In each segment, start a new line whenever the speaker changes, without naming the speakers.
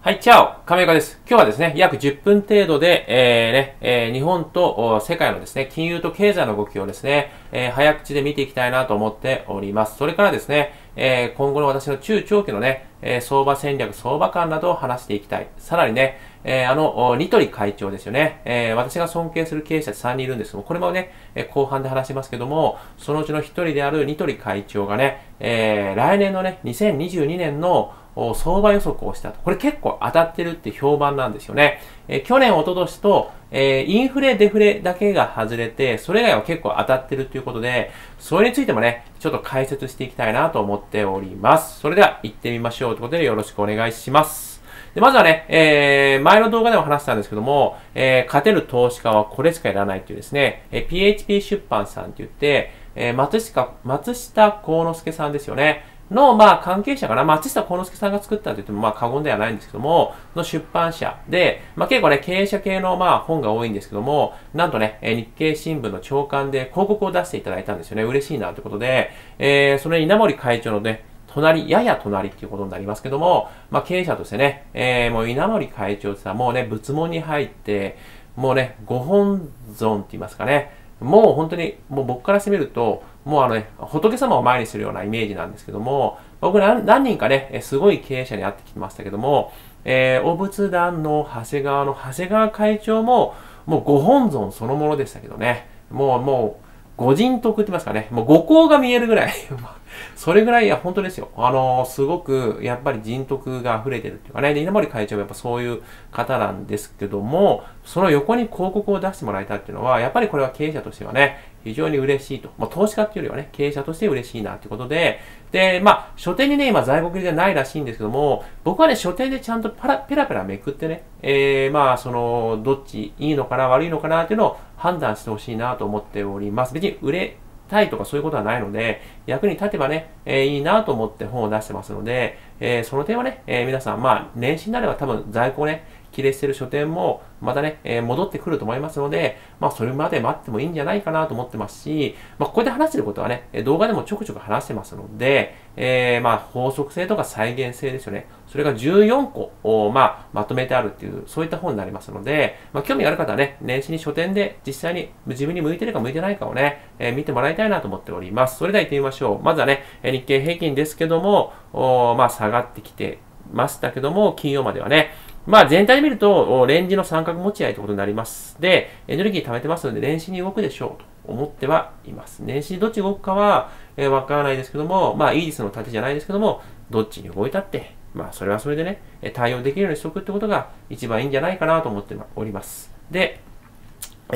はい、チャオ亀岡です。今日はですね、約10分程度で、えー、ね、えー、日本と世界のですね、金融と経済の動きをですね、えー、早口で見ていきたいなと思っております。それからですね、えー、今後の私の中長期のね、えー、相場戦略、相場感などを話していきたい。さらにね、えー、あの、ニトリ会長ですよね。えー、私が尊敬する経営者3人いるんですけども、これもね、え後半で話しますけども、そのうちの1人であるニトリ会長がね、え来年のね、2022年の相場予測をしたと。これ結構当たってるって評判なんですよね。え去年、一昨年と、えー、インフレ、デフレだけが外れて、それ以外は結構当たってるということで、それについてもね、ちょっと解説していきたいなと思っております。それでは行ってみましょうということでよろしくお願いします。で、まずはね、えー、前の動画でも話したんですけども、えー、勝てる投資家はこれしかいらないっていうですね、えー、PHP 出版さんって言って、えー、松下、松下幸之助さんですよね。の、まあ、関係者かな。まあ、松下幸之助さんが作ったと言っても、まあ、過言ではないんですけども、の出版社で、まあ、結構ね、経営者系の、まあ、本が多いんですけども、なんとね、え日経新聞の長官で広告を出していただいたんですよね。嬉しいな、ということで、えー、その稲森会長のね、隣、やや隣っていうことになりますけども、まあ、経営者としてね、えー、もう稲森会長ってさ、もうね、仏門に入って、もうね、ご本尊って言いますかね、もう本当に、もう僕からしてみると、もうあのね、仏様を前にするようなイメージなんですけども、僕何人かね、すごい経営者に会ってきましたけども、えー、お仏壇の長谷川の長谷川会長も、もうご本尊そのものでしたけどね、もうもう、ご人徳って言いますかね、もうご行が見えるぐらい それぐらい、いや、本当ですよ。あのー、すごく、やっぱり人徳が溢れてるっていうかね、で稲森会長もやっぱそういう方なんですけども、その横に広告を出してもらえたっていうのは、やっぱりこれは経営者としてはね、非常に嬉しいと。まあ、投資家っていうよりはね、経営者として嬉しいなってことで、で、まあ、書店にね、今在庫切りじゃないらしいんですけども、僕はね、書店でちゃんとパラペラペラめくってね、えー、まあ、その、どっちいいのかな、悪いのかなっていうのを判断してほしいなと思っております。別に売れたいとかそういうことはないので、役に立てばね、えー、いいなと思って本を出してますので、えー、その点はね、えー、皆さん、まあ、年始になれば多分在庫ね、比例してる書店も、またね、えー、戻ってくると思いますので、まあ、それまで待ってもいいんじゃないかなと思ってますし、まあ、ここで話してることはね、動画でもちょくちょく話してますので、えー、まあ、法則性とか再現性ですよね。それが14個を、まあ、まとめてあるっていう、そういった本になりますので、まあ、興味がある方はね、年始に書店で実際に自分に向いてるか向いてないかをね、えー、見てもらいたいなと思っております。それでは行ってみましょう。まずはね、日経平均ですけども、おまあ、下がってきてましたけども、金曜まではね、まあ全体で見ると、レンジの三角持ち合いということになります。で、エネルギー貯めてますので、レンジに動くでしょうと思ってはいます。年始にどっち動くかは、えー、わからないですけども、まあ、イージスの盾じゃないですけども、どっちに動いたって、まあ、それはそれでね、対応できるようにしておくってことが一番いいんじゃないかなと思っております。で、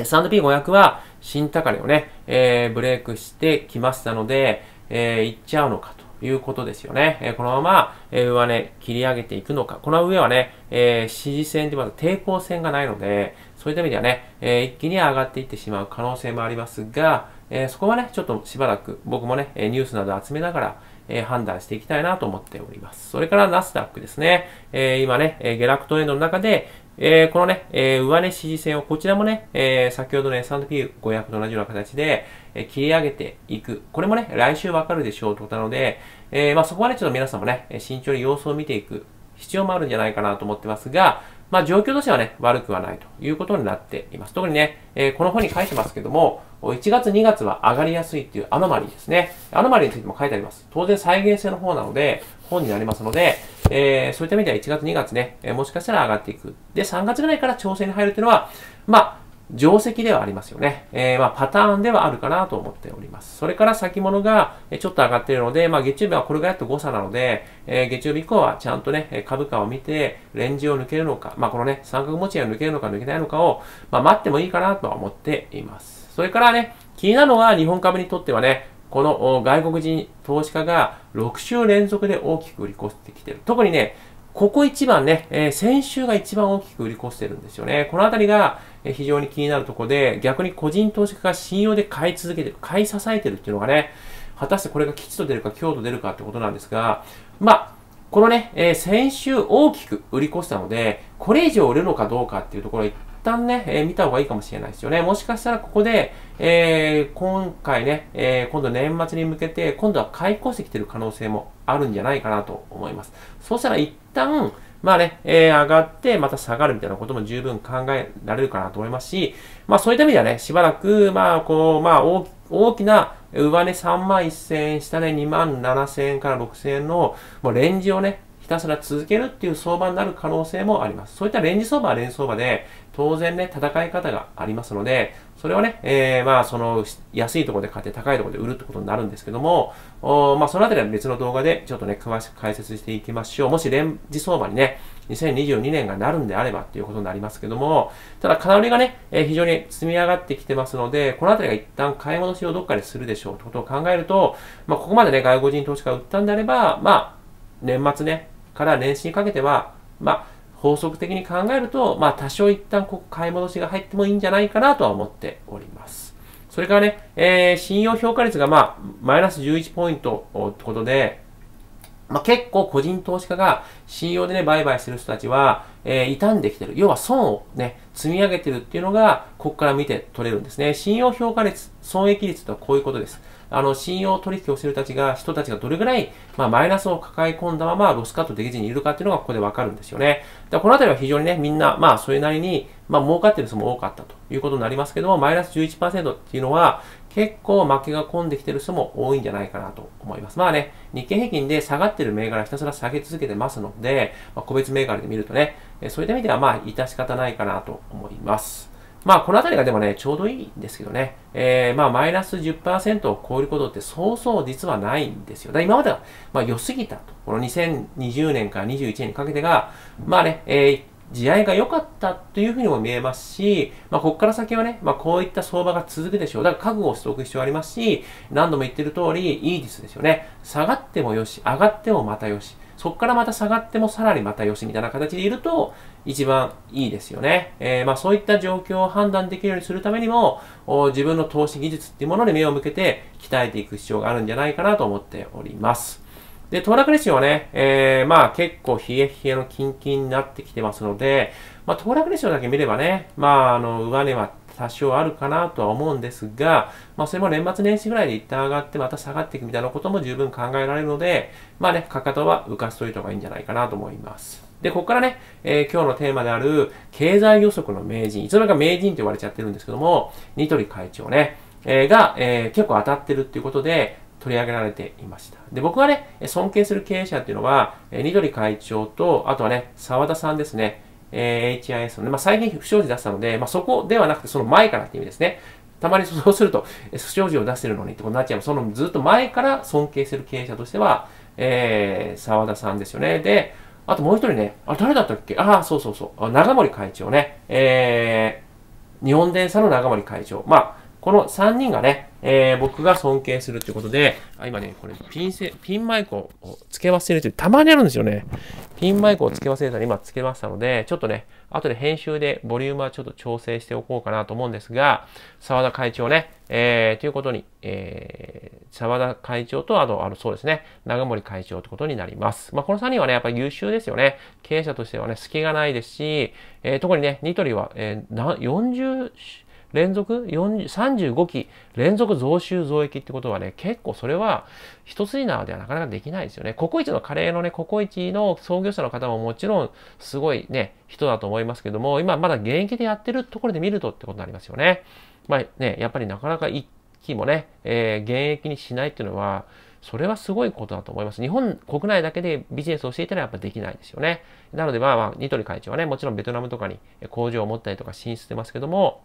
サンド p 5 0 0は新高値をね、えー、ブレイクしてきましたので、えー、いっちゃうのかと。いうことですよね。えこのまま、え上値、ね、切り上げていくのか。この上はね、えー、支持線でまだ抵抗線がないので、そういった意味ではね、えー、一気に上がっていってしまう可能性もありますが、えー、そこはね、ちょっとしばらく僕もね、ニュースなど集めながら、えー、判断していきたいなと思っております。それからナスダックですね。え今ね、下落トレンドの中で、えー、このね、えー、上値支持線をこちらもね、えー、先ほどの S&P500 と同じような形で、えー、切り上げていく。これもね、来週わかるでしょうとなので、えー、まあそこはね、ちょっと皆さんもね、慎重に様子を見ていく必要もあるんじゃないかなと思ってますが、まあ状況としてはね、悪くはないということになっています。特にね、えー、この本に書いてますけども、1月2月は上がりやすいっていうアノマリーですね。アノマリーについても書いてあります。当然再現性の方なので、本になりますので、えー、そういった意味では1月2月ね、えー、もしかしたら上がっていく。で、3月ぐらいから調整に入るっていうのは、まあ、定石ではありますよね。えー、まあ、パターンではあるかなと思っております。それから先物がちょっと上がっているので、まあ、月曜日はこれがやっと誤差なので、えー、月曜日以降はちゃんとね、株価を見て、レンジを抜けるのか、まあ、このね、三角持ち合いを抜けるのか抜けないのかを、まあ、待ってもいいかなとは思っています。それからね、気になるのは日本株にとってはね、この外国人投資家が6週連続で大きく売り越してきてる。特にね、ここ一番ね、えー、先週が一番大きく売り越してるんですよね。このあたりが非常に気になるところで、逆に個人投資家が信用で買い続けてる、買い支えてるっていうのがね、果たしてこれが吉と出るか強と出るかってことなんですが、まあ、このね、えー、先週大きく売り越したので、これ以上売れるのかどうかっていうところ旦ね、えー、見た方がいいかもしれないですよね。もしかしたらここで、えー、今回ね、えー、今度年末に向けて、今度は開口してきてる可能性もあるんじゃないかなと思います。そうしたら一旦、まあね、えー、上がって、また下がるみたいなことも十分考えられるかなと思いますし、まあそういった意味ではね、しばらく、まあこう、まあ大大きな上値3万1000円、下値2万7000円から6000円の、もうレンジをね、ひたすら続けるっていう相場になる可能性もあります。そういったレンジ相場はレンジ相場で、当然ね、戦い方がありますので、それをね、えー、まあ、その、安いところで買って高いところで売るってことになるんですけども、おまあ、そのあたりは別の動画でちょっとね、詳しく解説していきましょう。もしレンジ相場にね、2022年がなるんであればっていうことになりますけども、ただ、空売りがね、えー、非常に積み上がってきてますので、このあたりが一旦買い戻しをどっかでするでしょうってことを考えると、まあ、ここまでね、外国人投資家が売ったんであれば、まあ、年末ね、から年始にかけては、まあ、法則的に考えると、まあ、多少一旦ここ買い戻しが入ってもいいんじゃないかなとは思っております。それからね、えー、信用評価率が、まあ、マイナス11ポイントってことで、まあ、結構個人投資家が信用でね、売買してる人たちは、えー、傷んできてる。要は損をね、積み上げてるっていうのが、ここから見て取れるんですね。信用評価率、損益率とはこういうことです。あの、信用取引をしているたちが、人たちがどれぐらい、まあ、マイナスを抱え込んだまま、ロスカットできずにいるかっていうのが、ここでわかるんですよね。だこのあたりは非常にね、みんな、まあ、それなりに、まあ、儲かってる人も多かったということになりますけども、マイナス11%っていうのは、結構負けが込んできてる人も多いんじゃないかなと思います。まあね、日経平均で下がってる銘柄ひたすら下げ続けてますので、まあ、個別銘柄で見るとね、そういった意味ではまあ、致し方ないかなと思います。まあ、このあたりがでもね、ちょうどいいんですけどね。えー、まあ、マイナス10%を超えることってそうそう実はないんですよ。だ今までは、まあ、良すぎたと。この2020年から21年にかけてが、まあね、えー、地合いが良かったというふうにも見えますし、まあ、ここから先はね、まあ、こういった相場が続くでしょう。だから覚悟をしておく必要ありますし、何度も言ってる通り、いいですですよね。下がってもよし、上がってもまたよし。そこからまた下がってもさらにまたよしみたいな形でいると一番いいですよね。えー、まあそういった状況を判断できるようにするためにも、自分の投資技術っていうものに目を向けて鍛えていく必要があるんじゃないかなと思っております。で、騰落レシオはね、えー、まあ結構冷え冷えのキンキンになってきてますので、まあ騰落レシオだけ見ればね、まああの上値は多少あるかなとは思うんですが、まあ、それも年末年始ぐらいで一旦上がってまた下がっていくみたいなことも十分考えられるので、まあね、かかとは浮かしといた方がいいんじゃないかなと思います。で、ここからね、えー、今日のテーマである、経済予測の名人、いつの間にか名人って言われちゃってるんですけども、ニトリ会長ね、えー、が、えー、結構当たってるっていうことで、取り上げられていました。で、僕がね、尊敬する経営者っていうのは、えニトリ会長と、あとはね、沢田さんですね。えー、HIS の、ね、まあ、再現不祥事出したので、まあ、そこではなくてその前からって意味ですね。たまに そうすると、不祥事を出してるのにってことになっちゃう。そのずっと前から尊敬する経営者としては、えー、沢田さんですよね。で、あともう一人ね、あ、誰だったっけああ、そうそうそう。長森会長ね。えー、日本電産の長森会長。まあ、この3人がね、えー、僕が尊敬するということで、あ今ね、これピンセ、ピンマイクを付け忘れるという、たまにあるんですよね。ピンマイクを付け忘れたら今付けましたので、ちょっとね、後で編集でボリュームはちょっと調整しておこうかなと思うんですが、沢田会長ね、えー、ということに、えー、沢田会長と、あと、あの、そうですね、長森会長ってことになります。まあ、この3人はね、やっぱり優秀ですよね。経営者としてはね、隙がないですし、えー、特にね、ニトリは、えー、な40、連続35期連続増収増益ってことはね、結構それは一筋縄ではなかなかできないですよね。ココイチのカレーのね、ココイチの創業者の方ももちろんすごいね、人だと思いますけども、今まだ現役でやってるところで見るとってことになりますよね。まあね、やっぱりなかなか一期もね、えー、現役にしないっていうのは、それはすごいことだと思います。日本国内だけでビジネスをしていたらやっぱできないですよね。なのでまあまあ、ニトリ会長はね、もちろんベトナムとかに工場を持ったりとか進出してますけども、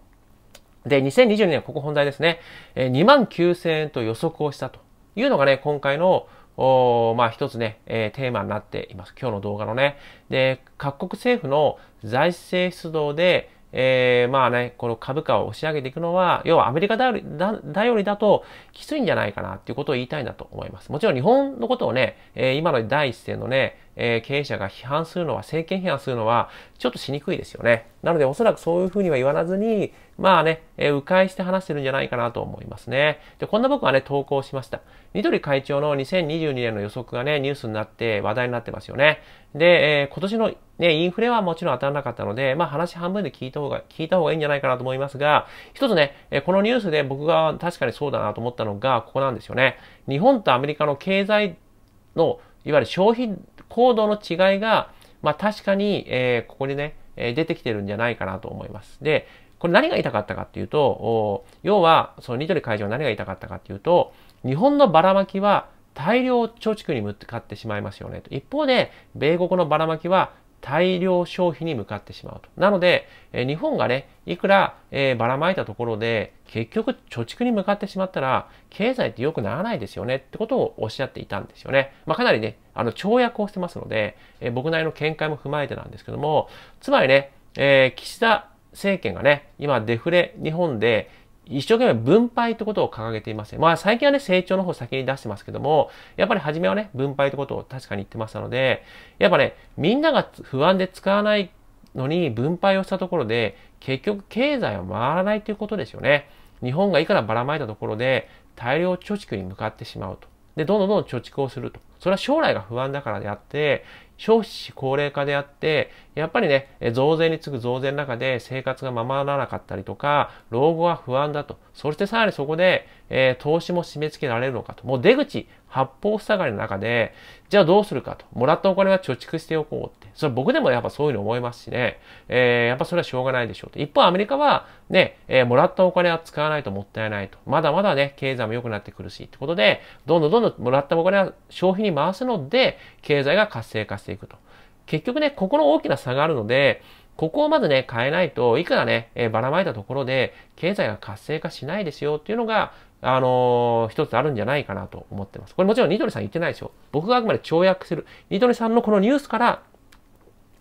で、2022年、ここ本題ですね。えー、2万9000円と予測をしたというのがね、今回のおまあ一つね、えー、テーマになっています。今日の動画のね。で、各国政府の財政出動で、えー、まあね、この株価を押し上げていくのは、要はアメリカ頼りだ頼りだときついんじゃないかなっていうことを言いたいんだと思います。もちろん日本のことをね、えー、今の第一線のね、えー、経営者が批判するのは、政権批判するのは、ちょっとしにくいですよね。なのでおそらくそういうふうには言わずに、まあね、えー、迂回して話してるんじゃないかなと思いますね。で、こんな僕はね、投稿しました。緑会長の2022年の予測がね、ニュースになって話題になってますよね。で、えー、今年のね、インフレはもちろん当たらなかったので、まあ話半分で聞いた方が、聞いた方がいいんじゃないかなと思いますが、一つね、えー、このニュースで僕が確かにそうだなと思ったのが、ここなんですよね。日本とアメリカの経済の、いわゆる消費行動の違いが、まあ確かに、えー、ここにね、出てきてるんじゃないかなと思います。で、これ何が言いたかったかっていうと、要は、そのニトリ会場は何が言いたかったかっていうと、日本のばらまきは大量貯蓄に向かってしまいますよねと。一方で、米国のばらまきは大量消費に向かってしまうと。なので、え日本がね、いくら、えー、ばらまいたところで、結局貯蓄に向かってしまったら、経済って良くならないですよねってことをおっしゃっていたんですよね。まあ、かなりね、あの、跳躍をしてますので、えー、僕なりの見解も踏まえてなんですけども、つまりね、えー、岸田政権がね、今デフレ日本で一生懸命分配ってことを掲げています。まあ最近はね、成長の方先に出してますけども、やっぱり初めはね、分配ってことを確かに言ってましたので、やっぱね、みんなが不安で使わないのに分配をしたところで、結局経済は回らないということですよね。日本がいくらばらまいたところで、大量貯蓄に向かってしまうと。で、どんどんどんどん貯蓄をすると。それは将来が不安だからであって、少子高齢化であって、やっぱりね、増税に次ぐ増税の中で生活がままならなかったりとか、老後は不安だと。そしてさらにそこで、えー、投資も締め付けられるのかと。もう出口、八方塞がりの中で、じゃあどうするかと。もらったお金は貯蓄しておこうって。それ僕でもやっぱそういうの思いますしね。えー、やっぱそれはしょうがないでしょうと。一方アメリカはね、えー、もらったお金は使わないともったいないと。まだまだね、経済も良くなってくるし、ってことで、どんどんどんどんもらったお金は消費に回すので、経済が活性化していくと。結局ね、ここの大きな差があるので、ここをまずね、変えないといくらね、えー、ばらまいたところで、経済が活性化しないですよっていうのが、あのー、一つあるんじゃないかなと思ってます。これもちろんニトリさん言ってないですよ。僕があくまで跳躍する。ニトリさんのこのニュースから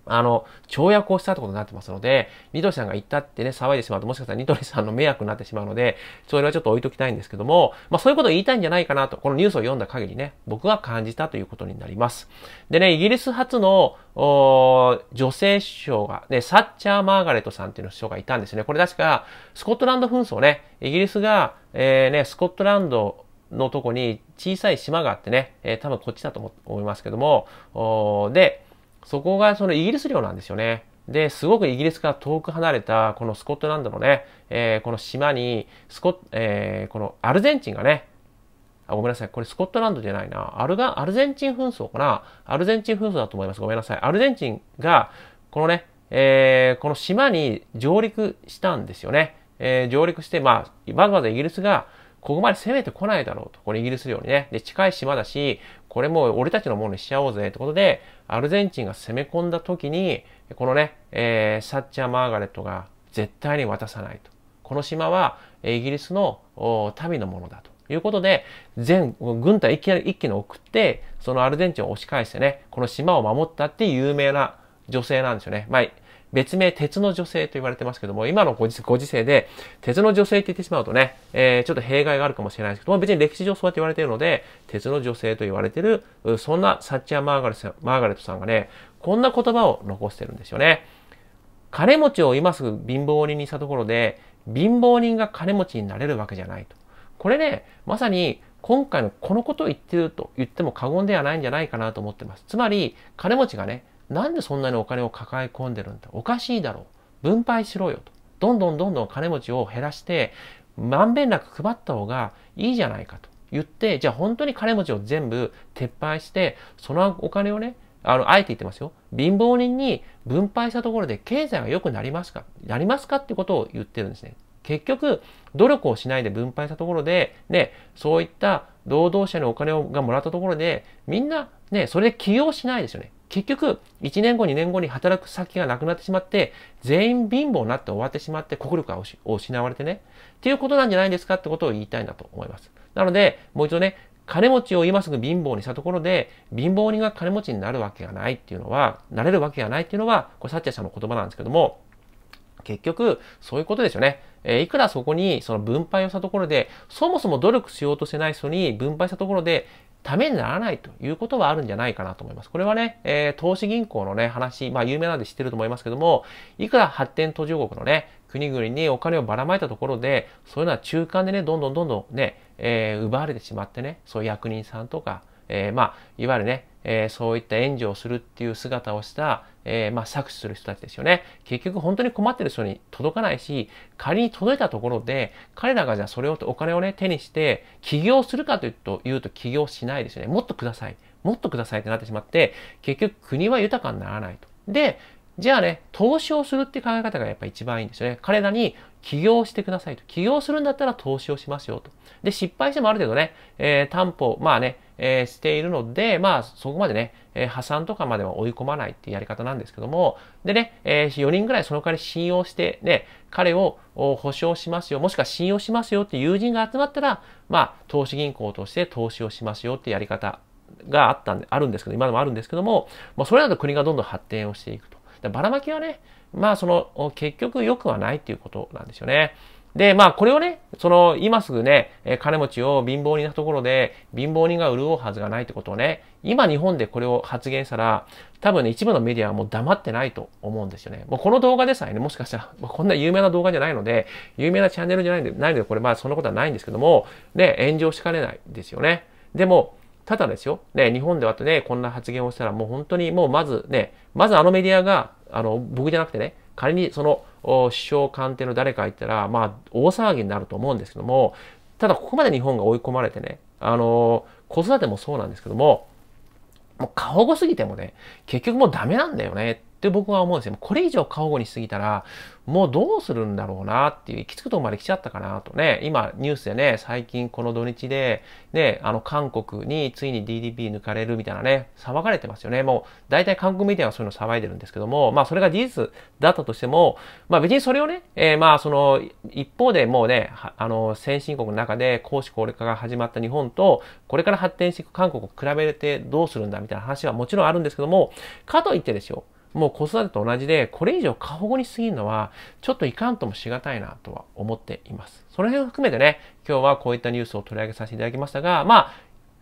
あの、跳躍をしたってことになってますので、ニトリさんが行ったってね、騒いでしまうと、もしかしたらニトリさんの迷惑になってしまうので、それはちょっと置いときたいんですけども、まあそういうことを言いたいんじゃないかなと、このニュースを読んだ限りね、僕は感じたということになります。でね、イギリス初の、女性首相が、ね、サッチャー・マーガレットさんっていうの首相がいたんですね。これ確か、スコットランド紛争ね、イギリスが、えー、ね、スコットランドのとこに小さい島があってね、えー、多分こっちだと思いますけども、で、そこがそのイギリス領なんですよね。で、すごくイギリスから遠く離れた、このスコットランドのね、えー、この島に、スコえー、このアルゼンチンがね、あ、ごめんなさい。これスコットランドじゃないな。アルガ、アルゼンチン紛争かなアルゼンチン紛争だと思います。ごめんなさい。アルゼンチンが、このね、えー、この島に上陸したんですよね。えー、上陸して、まあ、まざまざイギリスが、ここまで攻めてこないだろうと。これイギリス領にね。で、近い島だし、これもう俺たちのものにしちゃおうぜってことで、アルゼンチンが攻め込んだ時に、このね、えー、サッチャー・マーガレットが絶対に渡さないと。この島はイギリスの民のものだと。いうことで、全、軍隊一気一気に送って、そのアルゼンチンを押し返してね、この島を守ったっていう有名な女性なんですよね。まあ、別名鉄の女性と言われてますけども、今のご時ご時世で、鉄の女性って言ってしまうとね、えー、ちょっと弊害があるかもしれないですけども、別に歴史上そうやって言われているので、鉄の女性と言われている、そんなサッチャー・マーガレットマーガレットさんがね、こんな言葉を残してるんですよね。金持ちを今すぐ貧乏人にしたところで、貧乏人が金持ちになれるわけじゃないと。これね、まさに今回のこのことを言ってると言っても過言ではないんじゃないかなと思ってます。つまり、金持ちがね、なんでそんなにお金を抱え込んでるんだおかしいだろう分配しろよとどんどんどんどん金持ちを減らしてまんべんなく配った方がいいじゃないかと言ってじゃあ本当に金持ちを全部撤廃してそのお金をねあの、あえて言ってますよ。貧乏人に分配したところで経済が良くなりますかなりますかってことを言ってるんですね。結局、努力をしないで分配したところで、ね、そういった労働者にお金をがもらったところで、みんな、ね、それで起業しないですよね。結局、1年後、2年後に働く先がなくなってしまって、全員貧乏になって終わってしまって、国力が失われてね、っていうことなんじゃないですかってことを言いたいんだと思います。なので、もう一度ね、金持ちを今すぐ貧乏にしたところで、貧乏人が金持ちになるわけがないっていうのは、なれるわけがないっていうのは、これ、サッチャーさんの言葉なんですけども、結局、そういうことですよね。えー、いくらそこにその分配をしたところで、そもそも努力しようとしてない人に分配したところで、ためにならないということはあるんじゃないかなと思います。これはね、えー、投資銀行のね、話、まあ有名なんで知ってると思いますけども、いくら発展途上国のね、国々にお金をばらまいたところで、そういうのは中間でね、どんどんどんどんね、えー、奪われてしまってね、そういう役人さんとか、えー、まあ、いわゆるね、えー、そういった援助をするっていう姿をした、えー、まあ、搾取する人たちですよね。結局本当に困ってる人に届かないし、仮に届いたところで、彼らがじゃあそれを、お金をね、手にして、起業するかというと、言うと起業しないですよね。もっとください。もっとくださいってなってしまって、結局国は豊かにならないと。で、じゃあね、投資をするって考え方がやっぱ一番いいんですよね。彼らに起業してくださいと。起業するんだったら投資をしますよと。で、失敗してもある程度ね、えー、担保、まあね、えー、しているので、まあ、そこまでね、えー、破産とかまでは追い込まないっていうやり方なんですけども、でね、え4人ぐらいその代わり信用して、ね、彼を保証しますよ、もしくは信用しますよって友人が集まったら、まあ、投資銀行として投資をしますよってやり方があったんで、あるんですけど、今でもあるんですけども、まあ、それだと国がどんどん発展をしていくと。でばらまきはね、まあその結局良くはないっていうことなんですよね。で、まあこれをね、その今すぐね、金持ちを貧乏人なところで貧乏人が潤うはずがないってことをね、今日本でこれを発言したら、多分ね、一部のメディアはもう黙ってないと思うんですよね。もうこの動画でさえね、もしかしたら、こんな有名な動画じゃないので、有名なチャンネルじゃないんで、ないので、これまあそんなことはないんですけども、ね、炎上しかねないですよね。でも、ただですよ、ね、日本ではとね、こんな発言をしたらもう本当にもうまずね、まずあのメディアが、あの、僕じゃなくてね、仮にその首相官邸の誰か言ったら、まあ、大騒ぎになると思うんですけども、ただここまで日本が追い込まれてね、あの、子育てもそうなんですけども、もう過保護すぎてもね、結局もうダメなんだよねって僕は思うんですよ。これ以上過保護にしすぎたら、もうどうするんだろうなっていう、行き着くとこまで来ちゃったかなとね、今ニュースでね、最近この土日で、ね、あの韓国についに DDP 抜かれるみたいなね、騒がれてますよね。もう大体韓国メディアはそういうの騒いでるんですけども、まあそれが事実だったとしても、まあ別にそれをね、えー、まあその一方でもうね、あの先進国の中で公私高齢化が始まった日本と、これから発展していく韓国を比べてどうするんだみたいな話はもちろんあるんですけども、かといってですよ、もう子育てと同じで、これ以上過保護に過ぎるのは、ちょっといかんともしがたいなとは思っています。その辺を含めてね、今日はこういったニュースを取り上げさせていただきましたが、まあ、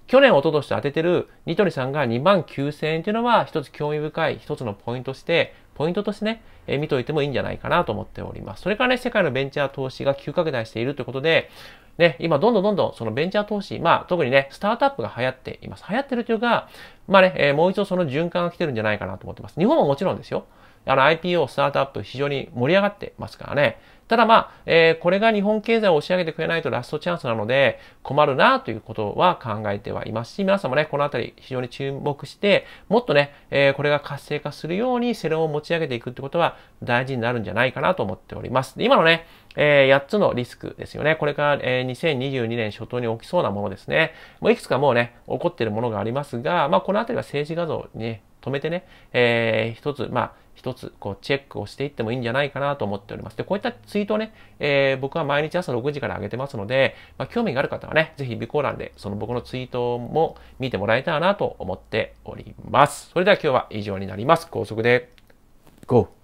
去年、おととしと当ててるニトリさんが2万9000円というのは、一つ興味深い一つのポイントとして、ポイントとしてね、えー、見といてもいいんじゃないかなと思っております。それからね、世界のベンチャー投資が急拡大しているということで、ね、今どんどんどんどんそのベンチャー投資、まあ特にね、スタートアップが流行っています。流行ってるというか、まあね、えー、もう一度その循環が来てるんじゃないかなと思ってます。日本はもちろんですよ。あの IPO、スタートアップ非常に盛り上がってますからね。ただまあ、えー、これが日本経済を押し上げてくれないとラストチャンスなので困るなということは考えてはいますし、皆さんもね、このあたり非常に注目して、もっとね、えー、これが活性化するように世論を持ち上げていくってことは大事になるんじゃないかなと思っております。今のね、えー、8つのリスクですよね。これから、えー、2022年初頭に起きそうなものですね。もういくつかもうね、起こっているものがありますが、まあこのあたりは政治画像に、ね、止めてね、えー、一つ、まあ一つ、こう、チェックをしていってもいいんじゃないかなと思っております。で、こういったツイートをね、えー、僕は毎日朝6時から上げてますので、まあ、興味がある方はね、ぜひ備考欄でその僕のツイートも見てもらえたらなと思っております。それでは今日は以上になります。高速で GO!